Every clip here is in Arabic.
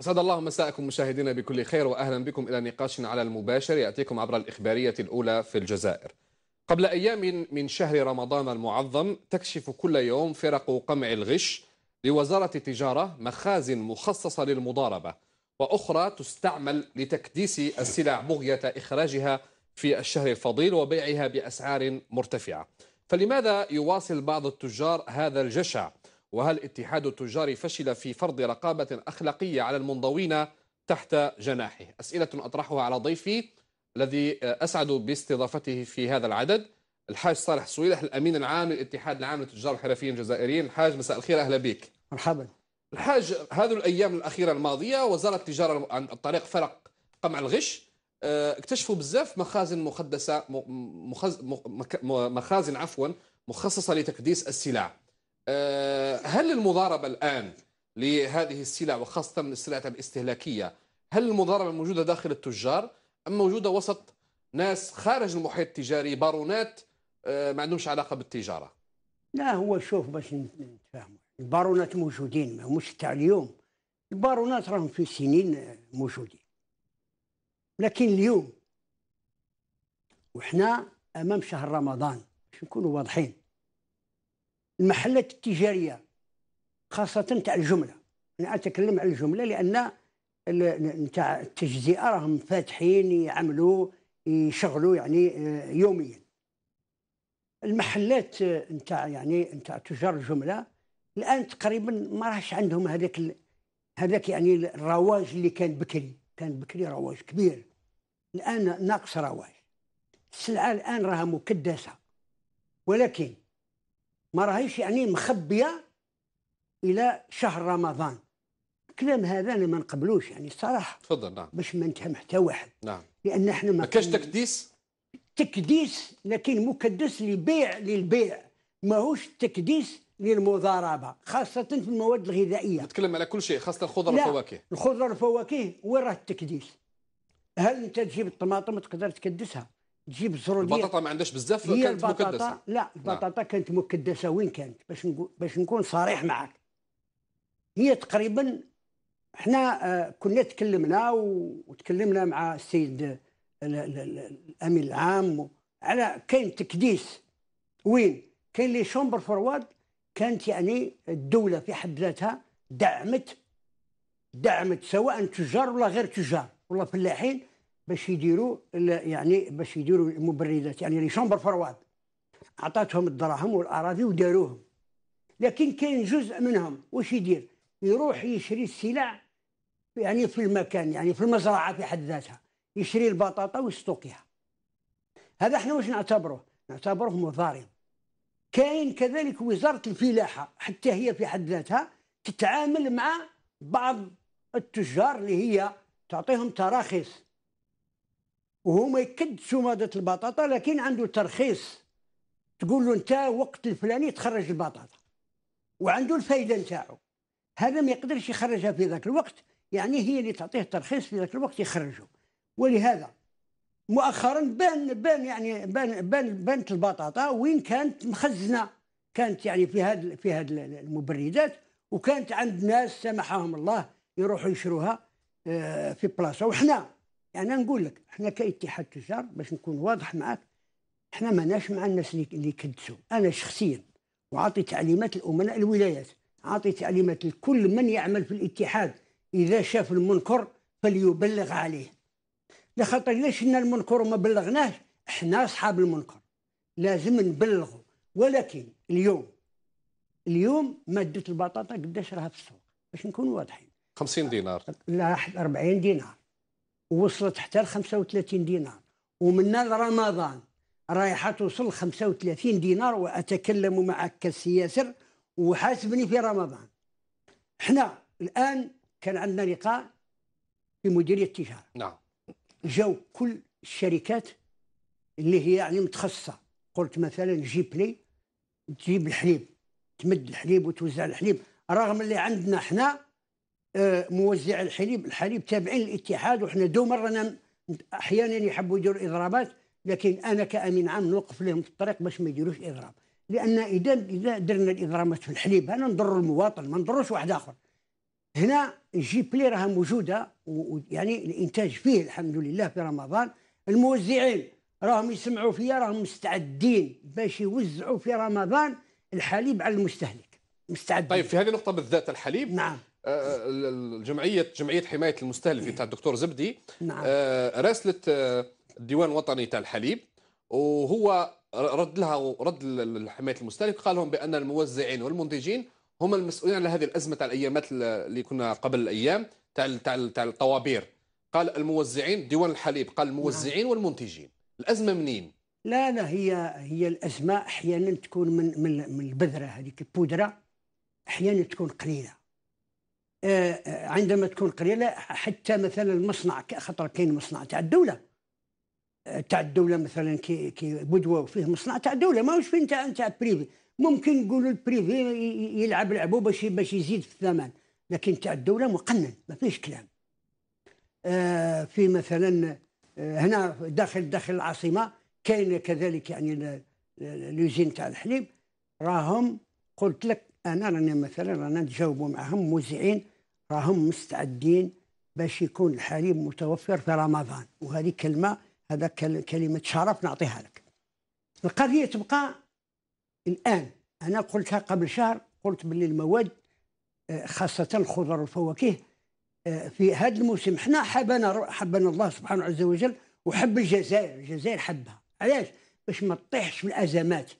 أسعد الله مساءكم مشاهدينا بكل خير وأهلا بكم إلى نقاش على المباشر يأتيكم عبر الإخبارية الأولى في الجزائر قبل أيام من شهر رمضان المعظم تكشف كل يوم فرق قمع الغش لوزارة التجارة مخازن مخصصة للمضاربة وأخرى تستعمل لتكديس السلع بغية إخراجها في الشهر الفضيل وبيعها بأسعار مرتفعة فلماذا يواصل بعض التجار هذا الجشع؟ وهل اتحاد التجار فشل في فرض رقابة أخلاقية على المنضوين تحت جناحه أسئلة أطرحها على ضيفي الذي آه، أسعد باستضافته في هذا العدد الحاج صالح سويلح الأمين العام للاتحاد العام للتجار الحرفيين الجزائريين الحاج مساء الخير أهلا بك مرحبا الحاج هذه الأيام الأخيرة الماضية وزارة التجارة عن طريق فرق قمع الغش آه، اكتشفوا بزاف مخازن مخدسة مخزن, مخزن عفوا مخصصة لتكديس السلع آه، هل المضاربة الآن لهذه السلع وخاصة السلع الاستهلاكية هل المضاربة موجودة داخل التجار أم موجودة وسط ناس خارج المحيط التجاري بارونات آه، ما عندهمش علاقة بالتجارة لا هو شوف باش نتفاهموا البارونات موجودين ما مش تاع اليوم البارونات راهم في سنين موجودين لكن اليوم وحنا امام شهر رمضان باش نكونوا واضحين المحلات التجاريه خاصه تاع الجمله انا اتكلم على الجمله لان نتاع التجزئه راهم فاتحين يعملوا يشغلوا يعني آه، يوميا المحلات آه، نتاع يعني نتاع تجار الجمله الان تقريبا ما راهش عندهم هذاك هذاك يعني الرواج اللي كان بكري كان بكري رواج كبير الان ناقص رواج السلعه الان راها مكدسه ولكن ما راهيش يعني مخبيه الى شهر رمضان الكلام هذا انا ما نقبلوش يعني الصراحه تفضل نعم باش ما نتهم حتى واحد نعم لان احنا ما كاش تكديس تكديس لكن مكدس لبيع للبيع ماهوش تكديس للمضاربه خاصه في المواد الغذائيه نتكلم على كل شيء خاصه الخضر والفواكه الخضر والفواكه وين راه التكديس هل انت تجيب الطماطم تقدر تكدسها تجيب الزروديه البطاطا ما عندهاش بزاف هي كانت البطاطا مكدسه لا نعم. البطاطا نعم. كانت مكدسه وين كانت باش نقول باش نكون صريح معك هي تقريبا احنا آه، كنا تكلمنا وتكلمنا مع السيد آه، الامين العام على كاين تكديس وين كاين لي شومبر فرواد كانت يعني الدوله في حد ذاتها دعمت دعمت سواء تجار ولا غير تجار ولا فلاحين باش يديروا يعني باش يديروا المبردات يعني لي شامبر فرواد عطاتهم الدراهم والاراضي وداروهم لكن كاين جزء منهم واش يدير يروح يشري السلع يعني في المكان يعني في المزرعه في حد ذاتها يشري البطاطا ويستوقيها هذا احنا واش نعتبره نعتبره مضارب كاين كذلك وزاره الفلاحه حتى هي في حد ذاتها تتعامل مع بعض التجار اللي هي تعطيهم تراخيص وهما يكدسوا مادة البطاطا لكن عنده ترخيص تقول له انت وقت الفلاني تخرج البطاطا وعنده الفايدة نتاعو هذا ما يقدرش يخرجها في ذاك الوقت يعني هي اللي تعطيه ترخيص في ذاك الوقت يخرجه ولهذا مؤخرا بان بان يعني بان بان بانت البطاطا وين كانت مخزنه كانت يعني في هذا في هاد المبردات وكانت عند ناس سمحهم الله يروحوا يشروها آه، في بلاصه وحنا يعني انا نقول لك احنا كاتحاد تجار باش نكون واضح معك احنا ماناش مع الناس اللي كدسوا انا شخصيا وعطي تعليمات لامناء الولايات عطي تعليمات لكل من يعمل في الاتحاد اذا شاف المنكر فليبلغ عليه لخاطر ليش شفنا المنكر وما بلغناش احنا اصحاب المنكر لازم نبلغه ولكن اليوم اليوم ماده البطاطا قداش راها في السوق باش نكون واضحين 50 دينار لا 40 دينار وصلت حتى ل 35 دينار ومن رمضان رايحة توصل 35 دينار وأتكلم معك كسياسر وحاسبني في رمضان احنا الآن كان عندنا لقاء في مديرية التجارة نعم جاو كل الشركات اللي هي يعني متخصصة قلت مثلا جي بلي تجيب الحليب تمد الحليب وتوزع الحليب رغم اللي عندنا احنا موزع الحليب الحليب تابعين للاتحاد وحنا دوما رانا احيانا يحبوا يديروا اضرابات لكن انا كامين عام نوقف لهم في الطريق باش ما يديروش اضراب لان اذا اذا درنا الاضرابات في الحليب انا نضر المواطن ما نضروش واحد اخر هنا جي بلي راها موجوده يعني الانتاج فيه الحمد لله في رمضان الموزعين راهم يسمعوا فيا راهم مستعدين باش يوزعوا في رمضان الحليب على المستهلك مستعدين طيب في هذه النقطه بالذات الحليب نعم الجمعيه جمعيه حمايه المستهلك تاع الدكتور زبدي نعم. آه، راسلت آه، الديوان الوطني تاع الحليب وهو رد لها رد لحمايه المستهلك قال لهم بان الموزعين والمنتجين هم المسؤولين على هذه الازمه تاع الايامات اللي كنا قبل الايام تاع تاع تاع الطوابير قال الموزعين ديوان الحليب قال الموزعين نعم. والمنتجين الازمه منين لا لا هي هي الازمه احيانا تكون من, من البذره هذيك البودره احيانا تكون قليله آه، آه، عندما تكون قليله حتى مثلا المصنع خطر كاين مصنع تاع الدوله آه، تاع الدوله مثلا كي كي بدوه فيه مصنع تاع الدوله ماهوش فين تاع تاع بريفي ممكن نقولوا البريفي يلعب لعبو باش باش يزيد في الثمن لكن تاع الدوله مقنن ما فيش كلام في مثلا هنا داخل داخل العاصمه كاين كذلك يعني لوزين تاع الحليب راهم قلت لك انا راني مثلا رانا نتجاوبوا معهم موزعين راهم مستعدين باش يكون الحليب متوفر في رمضان وهذه كلمه هذا كلمه شرف نعطيها لك القضيه تبقى الان انا قلتها قبل شهر قلت باللي المواد آه، خاصه الخضر والفواكه آه، في هذا الموسم حنا حبنا حبنا الله سبحانه عز وجل وحب الجزائر الجزائر حبها علاش باش ما تطيحش في الازمات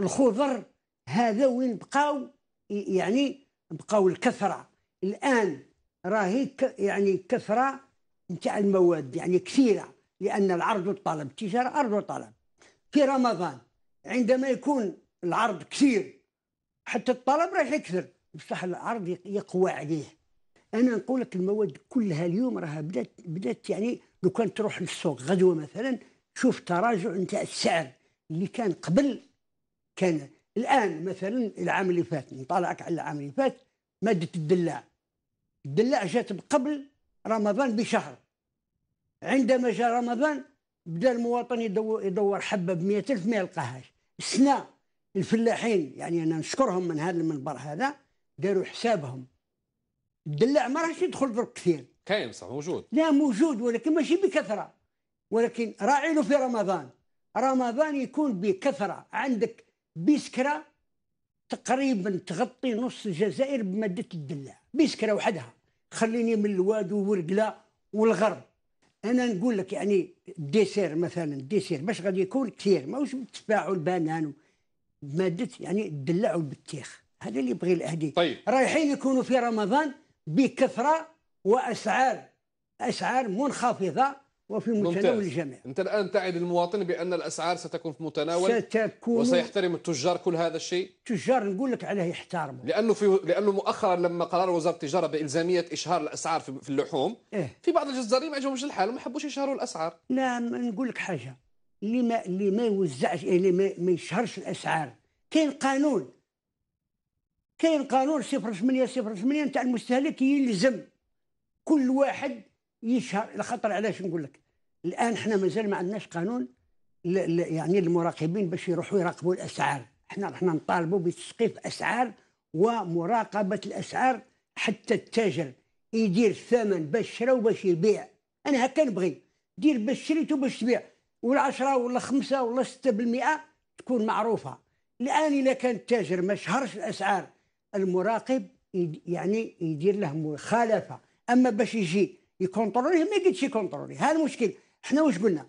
الخضر هذا وين بقاو يعني بقاو الكثره الان راهي يعني كثره نتاع المواد يعني كثيره لان العرض والطلب التجاره عرض وطلب في رمضان عندما يكون العرض كثير حتى الطلب راح يكثر بصح العرض يقوى عليه انا نقول لك المواد كلها اليوم راها بدات بدات يعني لو كان تروح للسوق غدوه مثلا شوف تراجع نتاع السعر اللي كان قبل كان الان مثلا العام اللي فات نطالعك على العام اللي فات ماده الدلاع الدلاع جات قبل رمضان بشهر عندما جاء رمضان بدا المواطن يدور, يدور حبه ب 100000 ما يلقاهاش السنه الفلاحين يعني انا نشكرهم من هذا المنبر هذا داروا حسابهم الدلاع ما راهش يدخل درك كثير كاين صح موجود لا موجود ولكن ماشي بكثره ولكن راعي له في رمضان رمضان يكون بكثره عندك بسكره تقريبا تغطي نص الجزائر بماده الدله بسكره وحدها خليني من الواد وورقله والغرب انا نقول لك يعني الديسير مثلا الديسير باش غادي يكون كثير ماهوش بالتفاح بانان ماده يعني الدلع والبتيخ هذا اللي يبغي الاهدي طيب. رايحين يكونوا في رمضان بكثره واسعار اسعار منخفضه وفي متناول الجميع انت الان تعد المواطن بان الاسعار ستكون في متناول ستكون وسيحترم التجار كل هذا الشيء التجار نقول لك عليه يحترموا لانه في لانه مؤخرا لما قرر وزاره التجاره بالزاميه اشهار الاسعار في اللحوم إيه؟ في بعض الجزارين ما عجبهمش الحال وما حبوش يشهروا الاسعار لا نعم، نقول لك حاجه اللي ما اللي ما يوزعش اللي ما, ما يشهرش الاسعار كاين قانون كاين قانون 08 08 نتاع المستهلك يلزم كل واحد يشهر لخاطر علاش نقول لك الان احنا مازال ما عندناش قانون يعني المراقبين باش يروحوا يراقبوا الاسعار احنا رحنا نطالبوا بتسقيف اسعار ومراقبه الاسعار حتى التاجر يدير الثمن باش شرا وباش يبيع انا هكا نبغي دير باش شريت وباش تبيع ولا 10 ولا 5 ولا 6% تكون معروفه الان اذا كان التاجر ما شهرش الاسعار المراقب يعني يدير له مخالفه اما باش يجي يكونترولي ما يقدش يكونترولي هذا المشكل احنا واش قلنا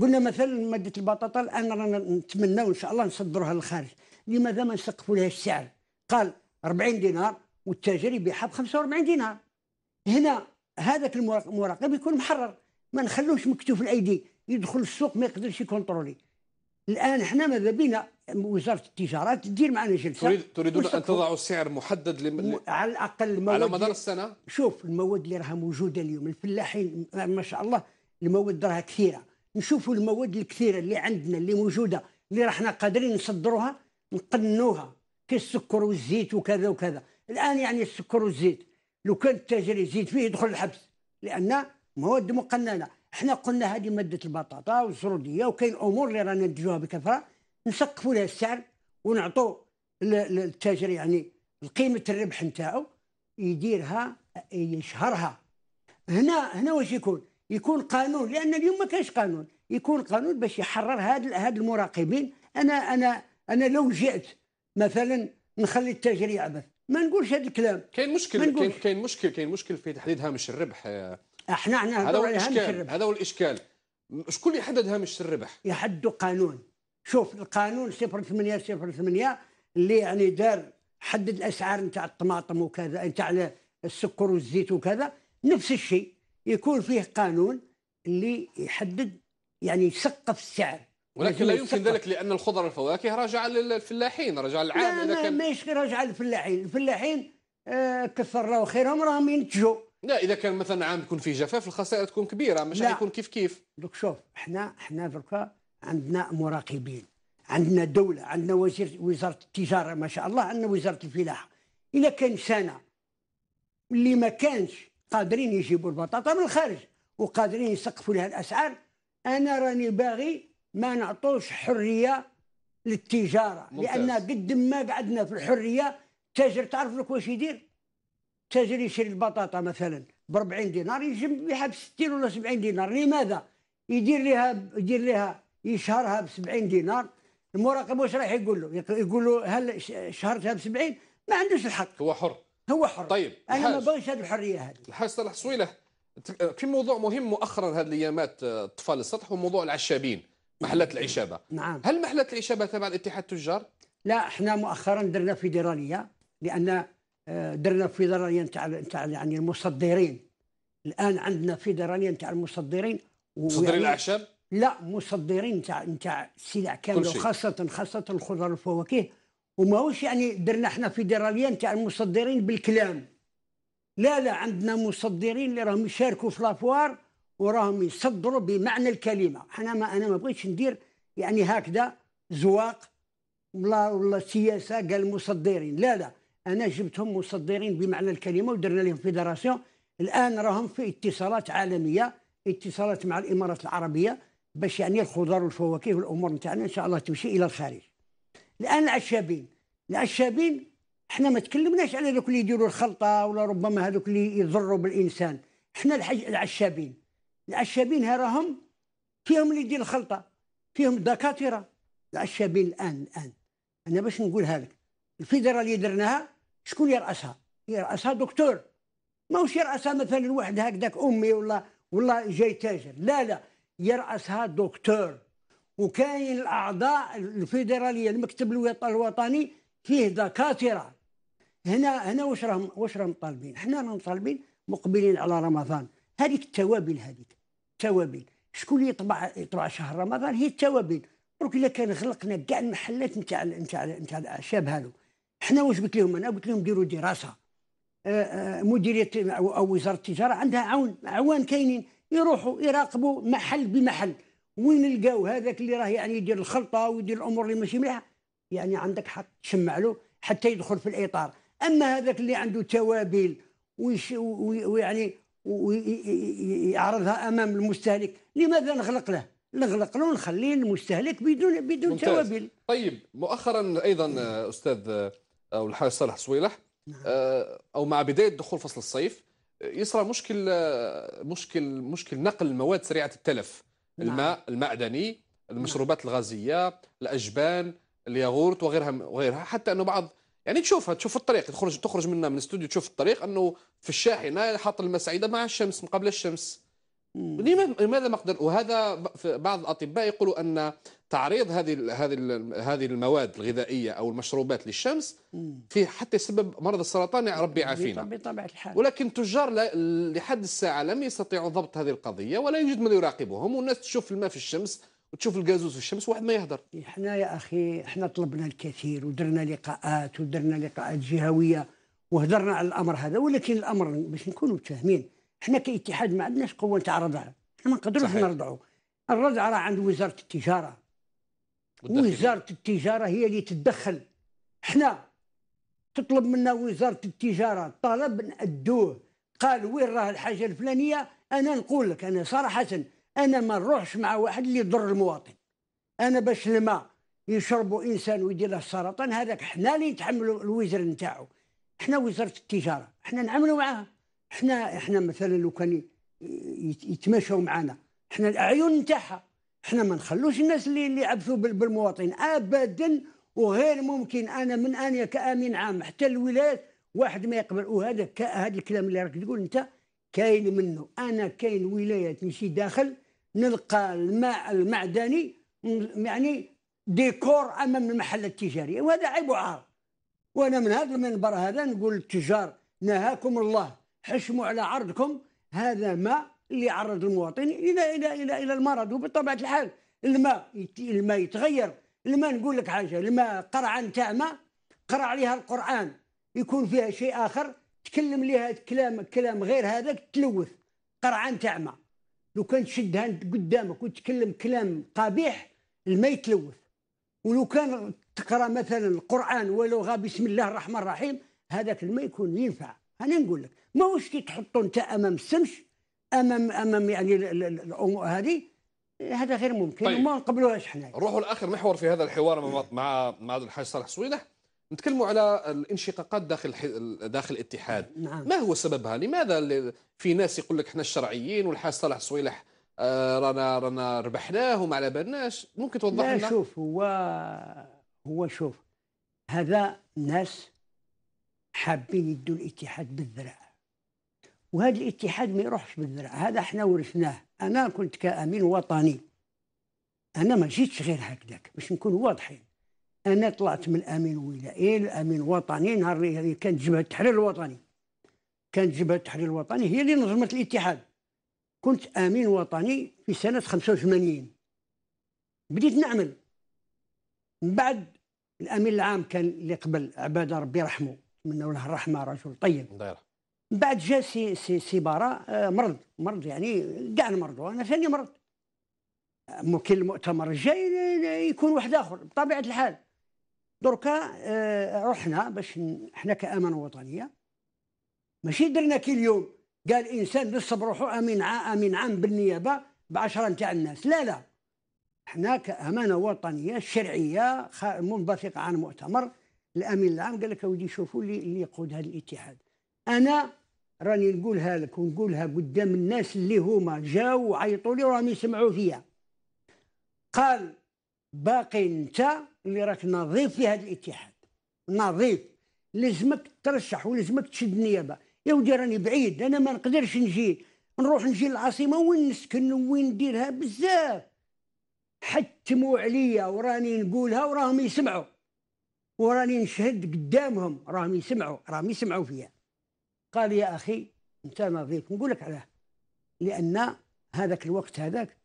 قلنا مثلا ماده البطاطا الان رانا نتمنى ان شاء الله نصدروها للخارج لماذا ما نسقفوا لها السعر قال 40 دينار والتاجر يبيعها ب 45 دينار هنا هذاك المراقب يكون محرر ما نخلوش مكتوف الايدي يدخل السوق ما يقدرش يكونترولي الان احنا ماذا بينا وزاره التجاره تدير معنا جلسه تريد تريدون ان تضعوا سعر محدد لم... على الاقل المواد على مدار السنه شوف المواد اللي راها موجوده اليوم الفلاحين ما شاء الله المواد راها كثيره نشوفوا المواد الكثيره اللي عندنا اللي موجوده اللي راحنا قادرين نصدروها نقنوها كالسكر والزيت وكذا وكذا الان يعني السكر والزيت لو كان التاجر يزيد فيه يدخل الحبس لان مواد مقننه حنا قلنا هذه ماده البطاطا والسروديه وكاين امور اللي رانا نديروها بكثره نسقفوا لها السعر ونعطوا للتاجر يعني قيمه الربح نتاعو يديرها يشهرها هنا هنا واش يكون يكون قانون لان اليوم ما كانش قانون يكون قانون باش يحرر هاد هاد المراقبين انا انا انا لو جئت مثلا نخلي التاجر يعبث ما نقولش هذا الكلام كاين مشكل كاين مشكل كاين مشكل في تحديد هامش الربح آه، احنا احنا هذا هو الاشكال هذا هو الاشكال شكون اللي يحدد هامش الربح؟ يحد قانون شوف القانون 08 08 اللي يعني دار حدد الاسعار نتاع الطماطم وكذا نتاع السكر والزيت وكذا نفس الشيء يكون فيه قانون اللي يحدد يعني يسقف السعر ولكن لا يمكن ذلك لان الخضر والفواكه راجعه للفلاحين راجعه للعام لا لا ماهيش راجعه للفلاحين الفلاحين آه كثر الله خيرهم راهم ينتجوا لا اذا كان مثلا عام يكون فيه جفاف الخسائر تكون كبيره مش حيكون كيف كيف دوك شوف احنا احنا دركا عندنا مراقبين عندنا دوله عندنا وزير وزاره التجاره ما شاء الله عندنا وزاره الفلاحه اذا كان سنه اللي ما كانش قادرين يجيبوا البطاطا من الخارج وقادرين يسقفوا لها الاسعار انا راني باغي ما نعطوش حريه للتجاره ممتاز. لان قد ما قعدنا في الحريه التاجر تعرف لك واش يدير تاجر يشري البطاطا مثلا ب 40 دينار يجم بها ب 60 ولا 70 دينار لماذا؟ يدير لها يدير لها يشهرها ب 70 دينار المراقب واش راح يقول له؟ يقول له هل شهرتها ب 70 ما عندوش الحق هو حر هو حر طيب انا ما بغيتش هذه الحريه هذه الحاج صالح صويله في موضوع مهم مؤخرا هذه الايامات اطفال آه، السطح هو موضوع العشابين محلات العشابه نعم هل محلات العشابه تبع الاتحاد التجار؟ لا احنا مؤخرا درنا فيدراليه لان درنا فيدراليه نتاع نتاع يعني المصدرين الان عندنا فيدراليه نتاع المصدرين مصدرين يعني الاعشاب؟ لا مصدرين نتاع نتاع السلع كامله وخاصه خاصه الخضر والفواكه وماهوش يعني درنا احنا فيدراليه نتاع المصدرين بالكلام لا لا عندنا مصدرين اللي راهم يشاركوا في لافوار وراهم يصدروا بمعنى الكلمه احنا ما انا ما بغيتش ندير يعني هكذا زواق ولا ولا سياسه قال مصدرين لا لا انا جبتهم مصدرين بمعنى الكلمه ودرنا لهم فيدراسيون الان راهم في اتصالات عالميه اتصالات مع الامارات العربيه باش يعني الخضار والفواكه والامور نتاعنا ان شاء الله تمشي الى الخارج الان العشابين العشابين احنا ما تكلمناش على ذوك اللي يديروا الخلطه ولا ربما هذوك اللي يضروا بالانسان احنا الحج... العشابين العشابين راهم فيهم اللي يدير الخلطه فيهم الدكاتره العشابين الان الان انا باش نقولها لك الفيدراليه درناها شكون يرأسها؟ يرأسها دكتور ماهوش يرأسها مثلا واحد هكذاك أمي ولا ولا جاي تاجر لا لا يرأسها دكتور وكاين الأعضاء الفيدرالية المكتب الوطني فيه دكاترة هنا هنا واش راهم واش راهم طالبين؟ حنا راهم طالبين مقبلين على رمضان هذيك التوابل هذيك التوابل شكون اللي يطبع يطبع شهر رمضان هي التوابل درك الا كان غلقنا كاع المحلات نتاع نتاع نتاع الاعشاب هذو حنا واش قلت لهم انا قلت لهم ديروا دراسه آه، آه، مديريه او وزاره التجاره عندها عون عوان كاينين يروحوا يراقبوا محل بمحل وين لقاو هذاك اللي راه يعني يدير الخلطه ويدير الامور اللي ماشي مليحه يعني عندك حق تشمع له حتى يدخل في الاطار اما هذاك اللي عنده توابل ويعني ويعرضها امام المستهلك لماذا نغلق له نغلق له ونخليه المستهلك بدون بدون توابل طيب مؤخرا ايضا آه، استاذ او الحارس صالح صويلح نعم. آه، او مع بدايه دخول فصل الصيف آه، يصرى مشكل آه، مشكل مشكل نقل المواد سريعه التلف نعم. الماء المعدني المشروبات نعم. الغازيه الاجبان الياغورت وغيرها وغيرها حتى انه بعض يعني تشوفها تشوف الطريق تخرج تخرج منا من الاستوديو تشوف الطريق انه في الشاحنه حاط المسعيده مع الشمس من قبل الشمس لماذا ما قدر وهذا بعض الاطباء يقولوا ان تعريض هذه هذه هذه المواد الغذائيه او المشروبات للشمس فيه حتى يسبب مرض السرطان يا ربي عافينا بطبيعه الحال ولكن التجار لحد الساعه لم يستطيعوا ضبط هذه القضيه ولا يوجد من يراقبهم والناس تشوف الماء في الشمس وتشوف الغازوز في الشمس واحد ما يهدر احنا إيه، يا اخي احنا طلبنا الكثير ودرنا لقاءات ودرنا لقاءات جهويه وهدرنا على الامر هذا ولكن الامر باش نكونوا متفاهمين احنا كاتحاد ما عندناش قوه نتاع رضع احنا ما نقدروش نرضعوا الرضع راه عند وزاره التجاره وزاره التجاره هي اللي تتدخل احنا تطلب منا وزاره التجاره طلب نادوه قال وين راه الحاجه الفلانيه انا نقول لك انا صراحه انا ما نروحش مع واحد اللي يضر المواطن انا باش الماء يشربوا انسان ويدير له السرطان هذاك حنا اللي نتحملوا الوزر نتاعو حنا وزاره التجاره حنا نعملوا معاها احنا احنا مثلا لو كان يتماشوا معنا احنا الاعين نتاعها احنا ما نخلوش الناس اللي اللي عبثوا بالمواطن ابدا وغير ممكن انا من اني كامين عام حتى الولايات واحد ما يقبل وهذا هذا الكلام اللي راك تقول انت كاين منه انا كاين ولايات نمشي داخل نلقى الماء المعدني يعني ديكور امام المحل التجاري وهذا عيب وعار وانا من هذا المنبر هذا نقول للتجار نهاكم الله حشموا على عرضكم هذا ما اللي يعرض المواطن الى الى الى الى المرض وبطبيعه الحال الماء الماء يتغير الماء نقول لك حاجه الماء قرعه نتاع ماء قرا عليها القران يكون فيها شيء اخر تكلم ليها كلام كلام غير هذاك تلوث قرعه نتاع ماء لو كان تشدها قدامك وتتكلم كلام قبيح الماء يتلوث ولو كان تقرا مثلا القران ولو غا بسم الله الرحمن الرحيم هذاك الماء يكون ينفع انا نقول لك ماهوش كي تحطو انت امام السمش امام امام يعني الامور هذه هذا غير ممكن طيب. وما نقبلوهاش حنا نروحوا لاخر محور في هذا الحوار مع مع الحاج صالح سويلح نتكلموا على الانشقاقات داخل داخل الاتحاد نعم. ما هو سببها لماذا في ناس يقول لك احنا الشرعيين والحاج صالح سويلح آه، رانا رانا ربحناه وما على بالناش ممكن توضح لنا شوف هو هو شوف هذا ناس حابين يدوا الاتحاد بالذراع وهذا الاتحاد ما يروحش بالذراع هذا احنا ورثناه انا كنت كامين وطني انا ما جيتش غير هكذاك باش نكون واضحين انا طلعت من امين ولائي لامين وطني نهار اللي كانت جبهه التحرير الوطني كانت جبهه التحرير الوطني هي اللي نظمت الاتحاد كنت امين وطني في سنه 85 بديت نعمل من بعد الامين العام كان اللي قبل عباده ربي يرحمه منه له الرحمه رجل طيب الله بعد جا سي سي سي بارا آه، مرض مرض يعني كاع نمرضوا انا ثاني مرض ممكن المؤتمر الجاي يكون واحد اخر بطبيعه الحال دركا آه، رحنا باش احنا كامانه وطنيه ماشي درنا كي اليوم قال انسان نصب روحو امين عام امين عام بالنيابه بعشره نتاع الناس لا لا احنا كامانه وطنيه شرعيه منبثقه عن مؤتمر الامين العام قال لك اودي شوفوا اللي يقود هذا الاتحاد انا راني نقولها لك ونقولها قدام الناس اللي هما جاو وعيطوا لي وراهم يسمعوا فيا قال باقي انت اللي راك نظيف في هذا الاتحاد نظيف لازمك ترشح ولازمك تشد نيابه يا ودي راني بعيد انا ما نقدرش نجي نروح نجي للعاصمه وين نسكن وين نديرها بزاف حتموا عليا وراني نقولها وراهم يسمعوا وراني نشهد قدامهم راهم يسمعوا راهم يسمعوا فيها قال يا أخي أنت نظيف نقول لك علاه لأن هذاك الوقت هذاك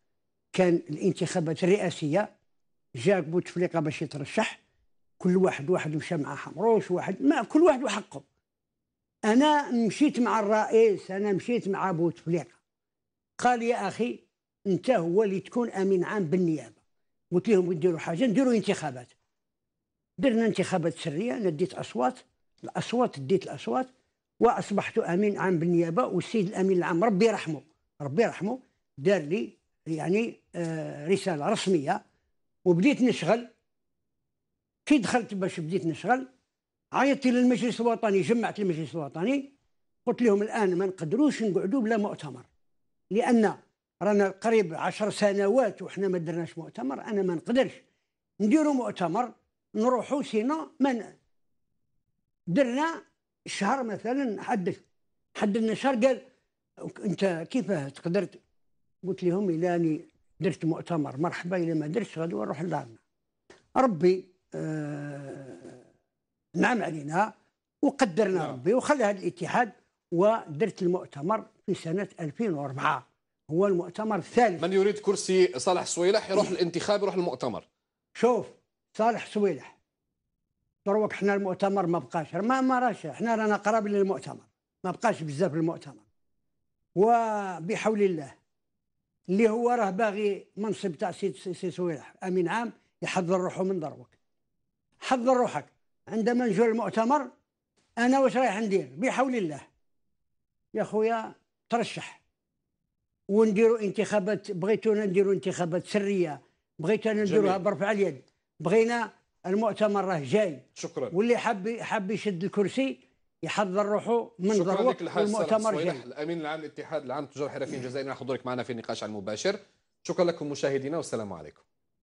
كان الانتخابات الرئاسية جاك بوتفليقة باش يترشح كل واحد واحد مشى مع حمروش واحد ما كل واحد وحقه أنا مشيت مع الرئيس أنا مشيت مع بوتفليقة قال يا أخي أنت هو اللي تكون أمين عام بالنيابة قلت لهم نديروا حاجة نديروا انتخابات درنا انتخابات سرية أنا ديت أصوات الأصوات ديت الأصوات واصبحت امين عام بالنيابه والسيد الامين العام ربي يرحمه ربي يرحمه دار لي يعني آه، رساله رسميه وبديت نشغل كي دخلت باش بديت نشغل عيطت للمجلس الوطني جمعت المجلس الوطني قلت لهم الان ما نقدروش نقعدوا بلا مؤتمر لان رانا قريب عشر سنوات وحنا ما درناش مؤتمر انا ما نقدرش نديروا مؤتمر نروحوا سينا ما درنا الشهر مثلا حد حد النشر قال انت كيف تقدر قلت لهم الى اني درت مؤتمر مرحبا الى ما درتش غادي نروح لدارنا ربي آه نعم علينا وقدرنا نعم. ربي وخلى هذا الاتحاد ودرت المؤتمر في سنه 2004 هو المؤتمر الثالث من يريد كرسي صالح سويلح يروح الانتخاب يروح المؤتمر شوف صالح سويلح دروك حنا المؤتمر ما بقاش ما ما راش حنا رانا قراب للمؤتمر ما بقاش بزاف المؤتمر وبحول الله اللي هو راه باغي منصب تاع سيد سي سويلح امين عام يحضر روحه من دروك حضر روحك عندما نجو المؤتمر انا واش رايح ندير بحول الله يا خويا ترشح ونديروا انتخابات بغيتونا نديروا انتخابات سريه بغيتونا نديروها برفع اليد بغينا المؤتمر راه جاي شكرا واللي حب حب يشد الكرسي يحضر روحه من ضروره المؤتمر جاي الامين العام للاتحاد العام تجار الحرفيين الجزائري دورك معنا في النقاش المباشر شكرا لكم مشاهدينا والسلام عليكم